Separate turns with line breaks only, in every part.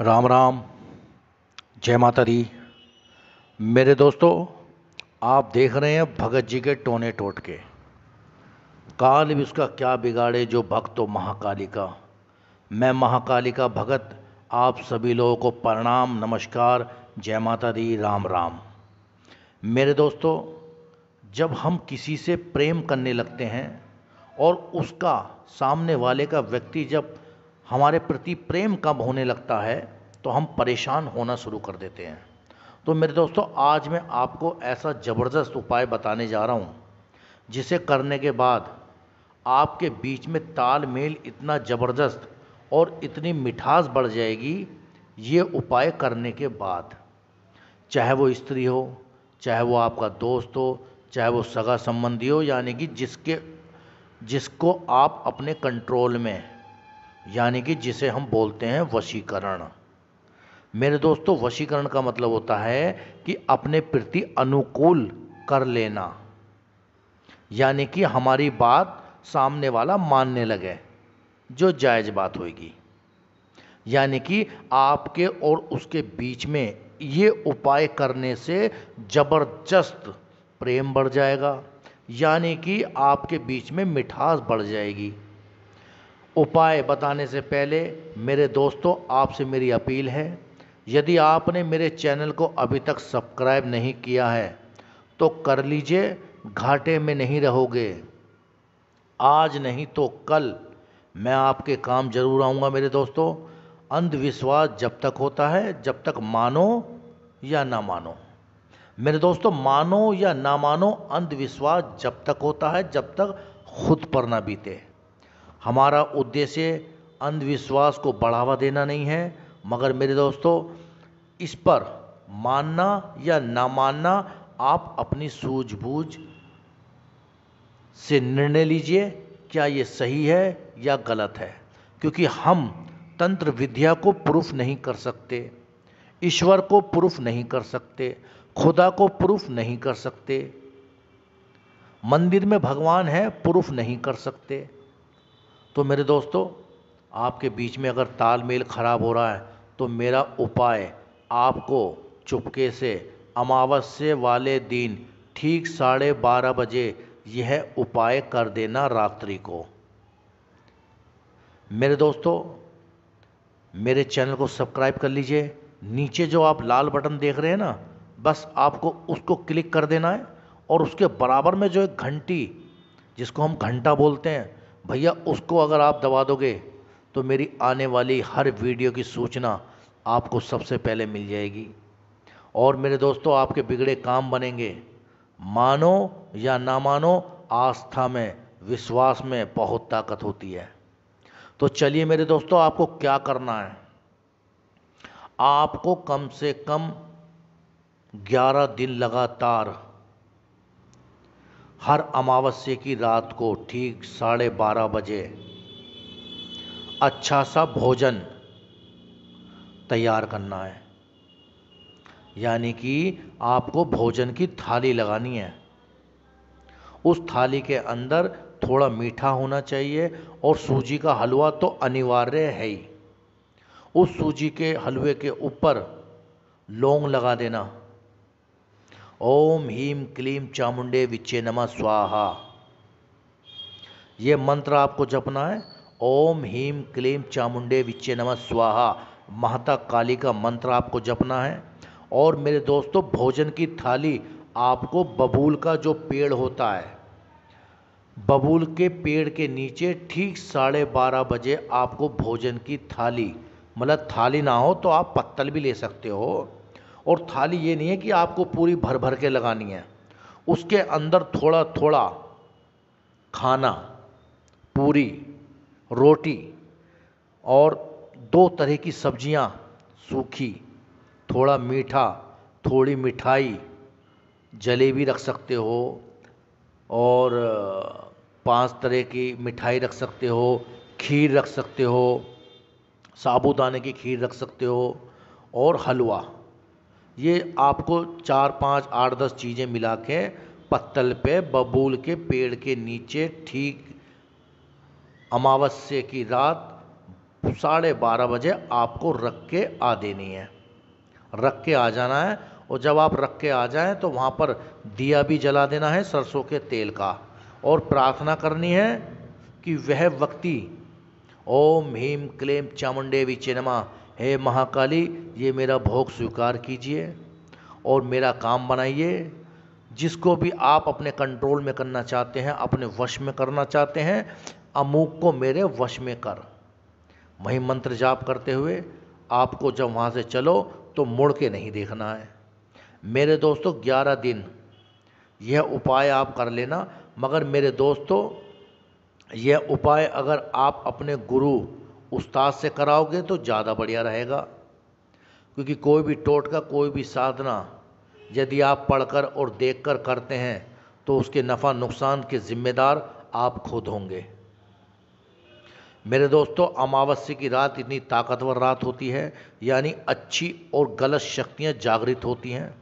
राम राम जय माता दी मेरे दोस्तों आप देख रहे हैं भगत जी के टोने टोट के काल भी उसका क्या बिगाड़े जो भक्त हो महाकाली का मैं महाकाली का भगत आप सभी लोगों को प्रणाम नमस्कार जय माता दी राम राम मेरे दोस्तों जब हम किसी से प्रेम करने लगते हैं और उसका सामने वाले का व्यक्ति जब हमारे प्रति प्रेम कम होने लगता है तो हम परेशान होना शुरू कर देते हैं तो मेरे दोस्तों आज मैं आपको ऐसा ज़बरदस्त उपाय बताने जा रहा हूँ जिसे करने के बाद आपके बीच में तालमेल इतना ज़बरदस्त और इतनी मिठास बढ़ जाएगी ये उपाय करने के बाद चाहे वो स्त्री हो चाहे वो आपका दोस्त हो चाहे वो सगा संबंधी हो यानी कि जिसके जिसको आप अपने कंट्रोल में यानी कि जिसे हम बोलते हैं वशीकरण मेरे दोस्तों वशीकरण का मतलब होता है कि अपने प्रति अनुकूल कर लेना यानी कि हमारी बात सामने वाला मानने लगे जो जायज बात होगी यानी कि आपके और उसके बीच में ये उपाय करने से ज़बरदस्त प्रेम बढ़ जाएगा यानी कि आपके बीच में मिठास बढ़ जाएगी उपाय बताने से पहले मेरे दोस्तों आपसे मेरी अपील है यदि आपने मेरे चैनल को अभी तक सब्सक्राइब नहीं किया है तो कर लीजिए घाटे में नहीं रहोगे आज नहीं तो कल मैं आपके काम जरूर आऊँगा मेरे दोस्तों अंधविश्वास जब तक होता है जब तक मानो या ना मानो मेरे दोस्तों मानो या ना मानो अंधविश्वास जब तक होता है जब तक खुद पर ना बीते हमारा उद्देश्य अंधविश्वास को बढ़ावा देना नहीं है मगर मेरे दोस्तों इस पर मानना या ना मानना आप अपनी सूझबूझ से निर्णय लीजिए क्या ये सही है या गलत है क्योंकि हम तंत्र विद्या को प्रूफ नहीं कर सकते ईश्वर को प्रूफ नहीं कर सकते खुदा को प्रूफ नहीं कर सकते मंदिर में भगवान है प्रूफ नहीं कर सकते तो मेरे दोस्तों आपके बीच में अगर तालमेल खराब हो रहा है तो मेरा उपाय आपको चुपके से अमावस्या वाले दिन ठीक साढ़े बारह बजे यह उपाय कर देना रात्रि को मेरे दोस्तों मेरे चैनल को सब्सक्राइब कर लीजिए नीचे जो आप लाल बटन देख रहे हैं ना बस आपको उसको क्लिक कर देना है और उसके बराबर में जो एक घंटी जिसको हम घंटा बोलते हैं भैया उसको अगर आप दबा दोगे तो मेरी आने वाली हर वीडियो की सूचना आपको सबसे पहले मिल जाएगी और मेरे दोस्तों आपके बिगड़े काम बनेंगे मानो या ना मानो आस्था में विश्वास में बहुत ताकत होती है तो चलिए मेरे दोस्तों आपको क्या करना है आपको कम से कम 11 दिन लगातार हर अमावस्या की रात को ठीक साढ़े बारह बजे अच्छा सा भोजन तैयार करना है यानी कि आपको भोजन की थाली लगानी है उस थाली के अंदर थोड़ा मीठा होना चाहिए और सूजी का हलवा तो अनिवार्य है ही उस सूजी के हलवे के ऊपर लौंग लगा देना ओम हीम क्लीम चामुंडे विच्चे नम स्वाहा ये मंत्र आपको जपना है ओम हीम क्लीम चामुंडे विच्चे नम स्वाहा महता काली का मंत्र आपको जपना है और मेरे दोस्तों भोजन की थाली आपको बबूल का जो पेड़ होता है बबूल के पेड़ के नीचे ठीक साढ़े बारह बजे आपको भोजन की थाली मतलब थाली ना हो तो आप पत्तल भी ले सकते हो और थाली ये नहीं है कि आपको पूरी भर भर के लगानी है उसके अंदर थोड़ा थोड़ा खाना पूरी रोटी और दो तरह की सब्जियां सूखी थोड़ा मीठा थोड़ी मिठाई जलेबी रख सकते हो और पांच तरह की मिठाई रख सकते हो खीर रख सकते हो साबूदाने की खीर रख सकते हो और हलवा ये आपको चार पाँच आठ दस चीज़ें मिला के पत्तल पे बबूल के पेड़ के नीचे ठीक अमावस्या की रात साढ़े बारह बजे आपको रख के आ देनी है रख के आ जाना है और जब आप रख के आ जाएं तो वहाँ पर दिया भी जला देना है सरसों के तेल का और प्रार्थना करनी है कि वह व्यक्ति ओम ह्रीम क्लेम चामुंडे विचिनमा हे महाकाली ये मेरा भोग स्वीकार कीजिए और मेरा काम बनाइए जिसको भी आप अपने कंट्रोल में करना चाहते हैं अपने वश में करना चाहते हैं अमूक को मेरे वश में कर वही मंत्र जाप करते हुए आपको जब वहाँ से चलो तो मुड़ के नहीं देखना है मेरे दोस्तों ग्यारह दिन यह उपाय आप कर लेना मगर मेरे दोस्तों यह उपाय अगर आप अपने गुरु उस्ताद से कराओगे तो ज़्यादा बढ़िया रहेगा क्योंकि कोई भी टोटका कोई भी साधना यदि आप पढ़कर और देखकर करते हैं तो उसके नफ़ा नुकसान के ज़िम्मेदार आप खुद होंगे मेरे दोस्तों अमावस्या की रात इतनी ताकतवर रात होती है यानी अच्छी और गलत शक्तियां जागृत होती हैं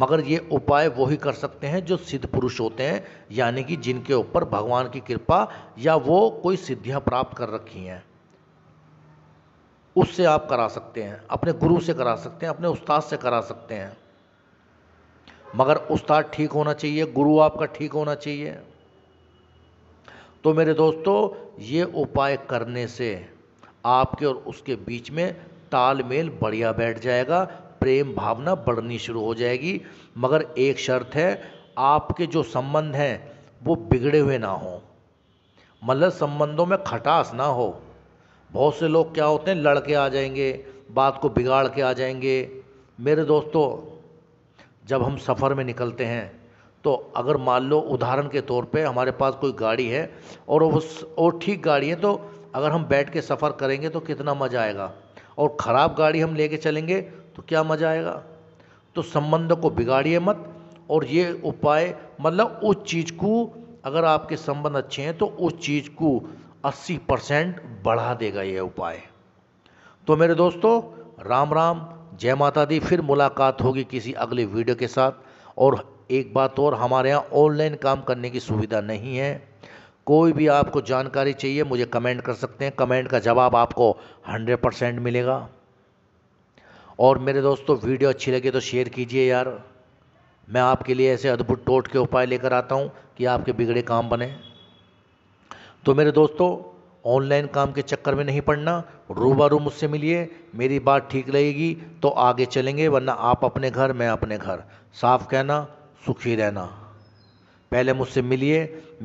मगर ये उपाय वही कर सकते हैं जो सिद्ध पुरुष होते हैं यानी कि जिनके ऊपर भगवान की कृपा या वो कोई सिद्धियां प्राप्त कर रखी हैं उससे आप करा सकते हैं अपने गुरु से करा सकते हैं अपने उस्ताद से करा सकते हैं मगर उस्ताद ठीक होना चाहिए गुरु आपका ठीक होना चाहिए तो मेरे दोस्तों ये उपाय करने से आपके और उसके बीच में तालमेल बढ़िया बैठ जाएगा प्रेम भावना बढ़नी शुरू हो जाएगी मगर एक शर्त है आपके जो संबंध हैं वो बिगड़े हुए ना हों मतलब संबंधों में खटास ना हो बहुत से लोग क्या होते हैं लड़के आ जाएंगे बात को बिगाड़ के आ जाएंगे मेरे दोस्तों जब हम सफ़र में निकलते हैं तो अगर मान लो उदाहरण के तौर पे हमारे पास कोई गाड़ी है और वो और ठीक गाड़ी है तो अगर हम बैठ के सफ़र करेंगे तो कितना मज़ा आएगा और ख़राब गाड़ी हम लेके चलेंगे तो क्या मज़ा आएगा तो संबंध को बिगाड़िए मत और ये उपाय मतलब उस चीज़ को अगर आपके संबंध अच्छे हैं तो उस चीज़ को 80 परसेंट बढ़ा देगा यह उपाय तो मेरे दोस्तों राम राम जय माता दी फिर मुलाकात होगी किसी अगले वीडियो के साथ और एक बात और हमारे यहाँ ऑनलाइन काम करने की सुविधा नहीं है कोई भी आपको जानकारी चाहिए मुझे कमेंट कर सकते हैं कमेंट का जवाब आपको 100 परसेंट मिलेगा और मेरे दोस्तों वीडियो अच्छी लगे तो शेयर कीजिए यार मैं आपके लिए ऐसे अद्भुत टोट के उपाय लेकर आता हूँ कि आपके बिगड़े काम बने तो मेरे दोस्तों ऑनलाइन काम के चक्कर में नहीं पड़ना रू मुझसे मिलिए मेरी बात ठीक लगेगी तो आगे चलेंगे वरना आप अपने घर मैं अपने घर साफ कहना सुखी रहना पहले मुझसे मिलिए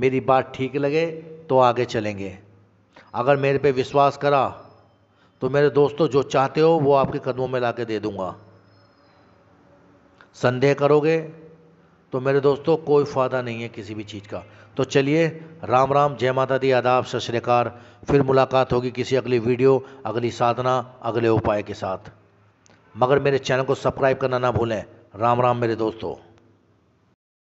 मेरी बात ठीक लगे तो आगे चलेंगे अगर मेरे पे विश्वास करा तो मेरे दोस्तों जो चाहते हो वो आपके कदमों में ला के दे दूँगा संदेह करोगे तो मेरे दोस्तों कोई फ़ायदा नहीं है किसी भी चीज़ का तो चलिए राम राम जय माता दी आदाब सत श्रीकार फिर मुलाकात होगी किसी अगली वीडियो अगली साधना अगले उपाय के साथ मगर मेरे चैनल को सब्सक्राइब करना ना भूलें राम राम मेरे दोस्तों